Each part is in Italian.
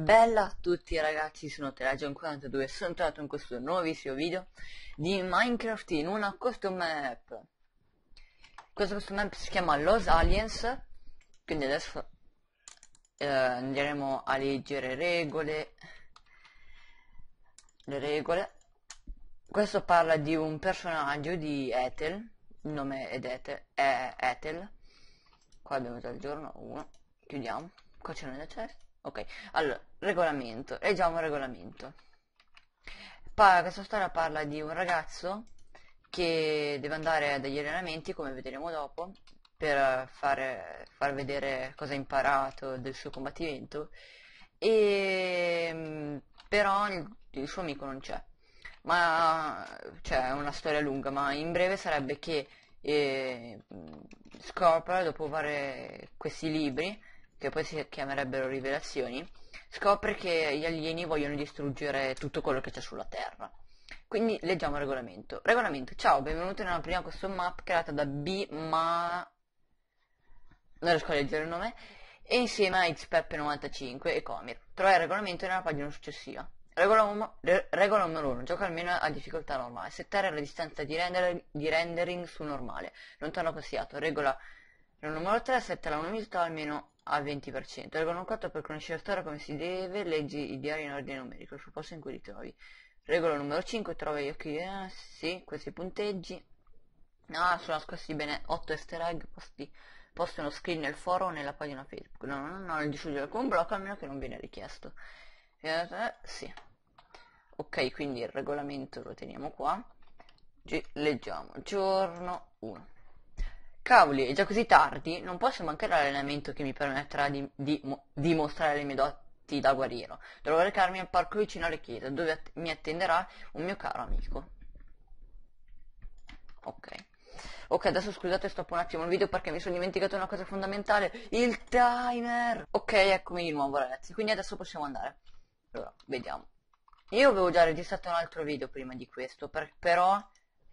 Mm. Bella a tutti ragazzi, sono Telagion42 e sono tornato in questo nuovissimo video di Minecraft in una custom map Questa custom map si chiama Los Aliens Quindi adesso eh, andremo a leggere regole Le regole Questo parla di un personaggio di Ethel Il nome è Ethel, è Ethel. Qua abbiamo già il giorno 1 Chiudiamo Qua c'è una chest Ok, allora, regolamento, leggiamo il regolamento. Pa questa storia parla di un ragazzo che deve andare a degli allenamenti, come vedremo dopo, per fare, far vedere cosa ha imparato del suo combattimento, e mm, però il, il suo amico non c'è. Ma c'è cioè, una storia lunga, ma in breve sarebbe che eh, scopre, dopo fare questi libri, che poi si chiamerebbero rivelazioni, scopre che gli alieni vogliono distruggere tutto quello che c'è sulla Terra. Quindi leggiamo il regolamento. Regolamento, ciao, benvenuti nella prima custom map creata da B ma... Non riesco a leggere il nome. E insieme a XPEP95 e Comir. Trova il regolamento nella pagina successiva. Regola, numero 1. Gioca almeno a difficoltà normale. Settare la distanza di, render... di rendering su normale. Lontano consigliato. Regola numero 3. Setta la luminosità almeno al 20%. Regola 4 per conoscere la storia come si deve, leggi i diari in ordine numerico, sul posto in cui li trovi. Regola numero 5, trova gli occhi, eh, sì, questi punteggi. Ah, sono nascosti bene 8 easter egg posti, posti uno screen nel foro o nella pagina Facebook. No, no, no, non distruggere alcun blocco a meno che non viene richiesto. Eh, sì. Ok, quindi il regolamento lo teniamo qua. Ci leggiamo. Giorno 1. Cavoli, è già così tardi, non posso mancare l'allenamento che mi permetterà di, di dimostrare le mie doti da guerriero. Dovrò recarmi al parco vicino alle chiesa, dove att mi attenderà un mio caro amico. Ok. Ok, adesso scusate, stoppo un attimo il video perché mi sono dimenticato una cosa fondamentale, il timer! Ok, eccomi di nuovo ragazzi, quindi adesso possiamo andare. Allora, vediamo. Io avevo già registrato un altro video prima di questo, per però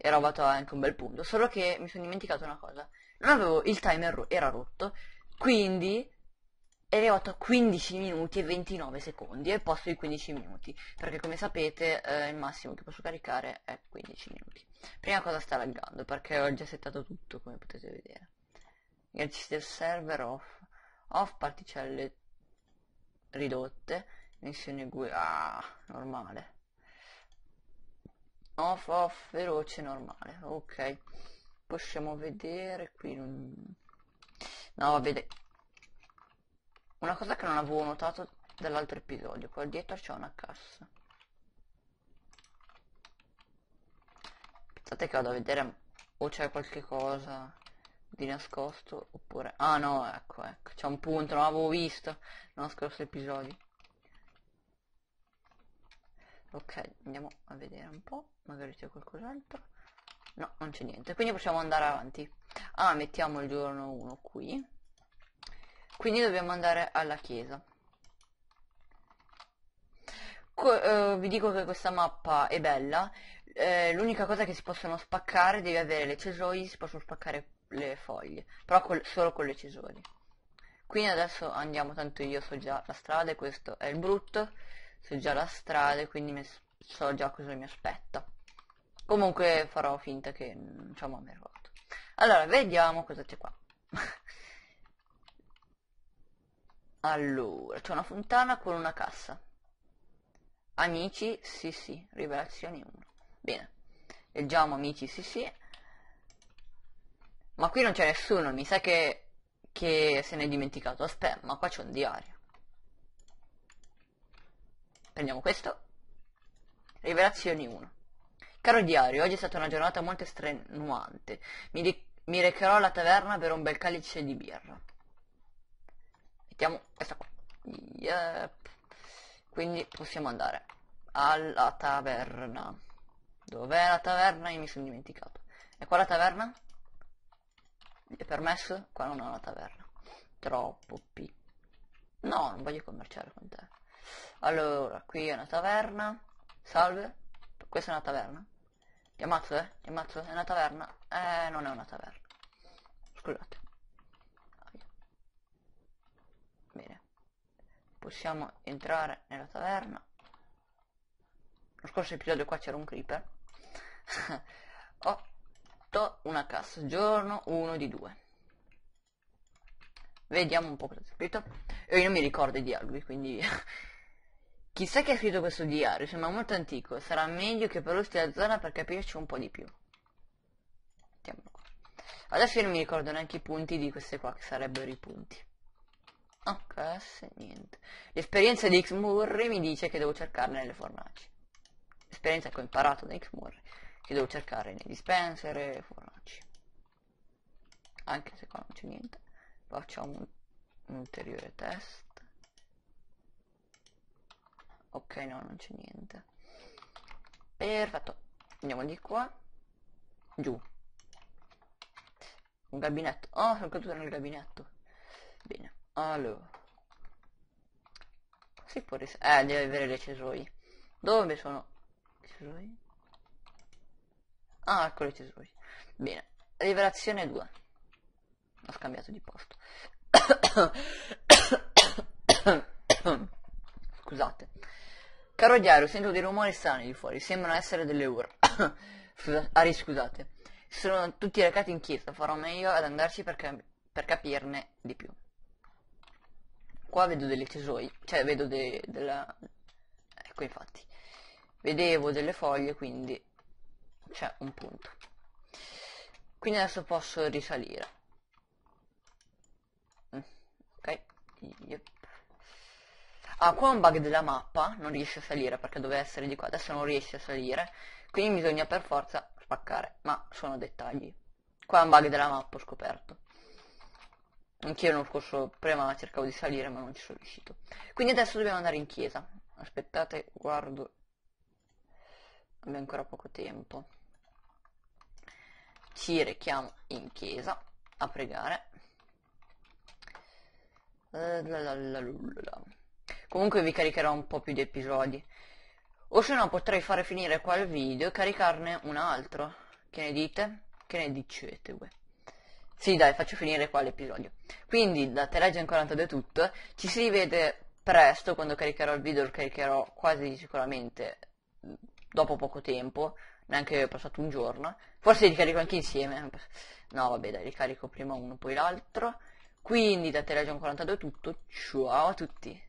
Era vato anche un bel punto, solo che mi sono dimenticato una cosa non avevo, il timer ro era rotto, quindi ero arrivato a 15 minuti e 29 secondi al posto di 15 minuti, perché come sapete eh, il massimo che posso caricare è 15 minuti. Prima cosa sta laggando, perché ho già settato tutto, come potete vedere. Register server off, off particelle ridotte, missione guida, ah, normale. Off, off, veloce, normale, ok possiamo vedere qui non... no vede una cosa che non avevo notato dall'altro episodio qua dietro c'è una cassa aspettate che vado a vedere o c'è qualche cosa di nascosto oppure ah no ecco ecco c'è un punto non avevo visto nello scorso episodio ok andiamo a vedere un po' magari c'è qualcos'altro No, non c'è niente, quindi possiamo andare avanti. Ah, mettiamo il giorno 1 qui. Quindi dobbiamo andare alla chiesa. Co eh, vi dico che questa mappa è bella. Eh, L'unica cosa che si possono spaccare, devi avere le cesoie si possono spaccare le foglie. Però col solo con le cesoie Quindi adesso andiamo, tanto io so già la strada e questo è il brutto. So già la strada e quindi so già cosa mi aspetta. Comunque farò finta che non ci ho mai arrivato. Allora, vediamo cosa c'è qua. allora, c'è una fontana con una cassa. Amici, sì sì, rivelazioni 1. Bene, leggiamo amici, sì sì. Ma qui non c'è nessuno, mi sa che, che se ne è dimenticato. Aspetta, ma qua c'è un diario. Prendiamo questo. Rivelazioni 1. Caro diario, oggi è stata una giornata molto estrenuante. Mi, de- mi recherò alla taverna per un bel calice di birra. Mettiamo questa qua. Yep. Quindi possiamo andare alla taverna. Dov'è la taverna? Io mi sono dimenticato. E qua la taverna? Mi è permesso? Qua non ho la taverna. Troppo piccolo. No, non voglio commerciare con te. Allora, qui è una taverna. Salve. Questa è una taverna. Ti ammazzo, eh? Ti ammazzo? È una taverna? Eh, non è una taverna. Scusate. Bene. Possiamo entrare nella taverna. Lo scorso episodio qua c'era un creeper. 8, una cassa. Giorno 1 di 2. Vediamo un po' cosa è scritto. Io non mi ricordo i dialoghi, quindi... Chissà chi ha scritto questo diario, sembra molto antico. Sarà meglio che perlussi la zona per capirci un po' di più. Mettiamolo qua. Adesso io non mi ricordo neanche i punti di queste qua, che sarebbero i punti. Ah, classe, niente. L'esperienza di Xmurri mi dice che devo cercarne nelle fornaci. L'esperienza che ho imparato da Xmurri. che devo cercare nei dispenser e le fornaci. Anche se qua non c'è niente. Facciamo un, un ulteriore test ok no non c'è niente perfetto andiamo di qua giù un gabinetto oh sono caduto nel gabinetto bene allora si può ris eh deve avere le cesoie dove sono cesoie ah ecco le cesoie bene rivelazione 2 ho scambiato di posto scusate Caro diario, sento dei rumori strani di fuori, sembrano essere delle ore. Scusa, Ari, scusate. Sono tutti recati in chiesa, farò meglio ad andarci per, cap per capirne di più. Qua vedo delle tesoi, cioè vedo de della... Ecco infatti. Vedevo delle foglie, quindi c'è un punto. Quindi adesso posso risalire. Mm, ok, yep. Ah, qua è un bug della mappa, non riesce a salire perché doveva essere di qua, adesso non riesce a salire, quindi bisogna per forza spaccare, ma sono dettagli. Qua è un bug della mappa, ho scoperto. Anch'io l'anno scorso prima cercavo di salire ma non ci sono riuscito. Quindi adesso dobbiamo andare in chiesa. Aspettate, guardo. Abbiamo ancora poco tempo. Ci rechiamo in chiesa a pregare. Eh, la la la comunque vi caricherò un po' più di episodi o se no potrei fare finire qua il video e caricarne un altro che ne dite? che ne dicete? voi? sì dai faccio finire qua l'episodio quindi da Telegion 42 è tutto ci si rivede presto quando caricherò il video lo caricherò quasi sicuramente mm, dopo poco tempo neanche passato un giorno forse li carico anche insieme no vabbè dai ricarico prima uno poi l'altro quindi da Telegion 42 è tutto ciao a tutti